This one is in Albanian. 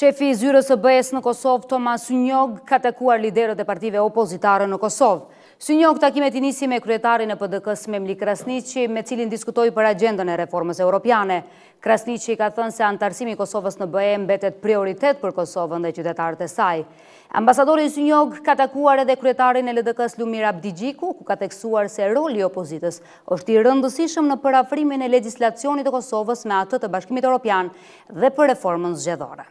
Shefi i zyrës së be në Kosovë, Tomas Sunjog, ka takuar liderët e partive opozitare në Kosovë. Sunjog takimet i nisi me kryetarin e PDK-s Memli Krasniqi, me cilin diskutoi për agjendën e reformës europiane. Krasniqi ka thënë se antarësimi i Kosovës në BE mbetet prioritet për Kosovën dhe qytetarët e saj. Ambasadori Sunjog ka takuar edhe kryetarin e LDK-s Lumir Abdigjiku, ku ka theksuar se roli i opozitës është i rëndësishëm në parafrimin e legjislacionit të Kosovës me atë të Bashkimit Europian dhe për reformën zgjedhore.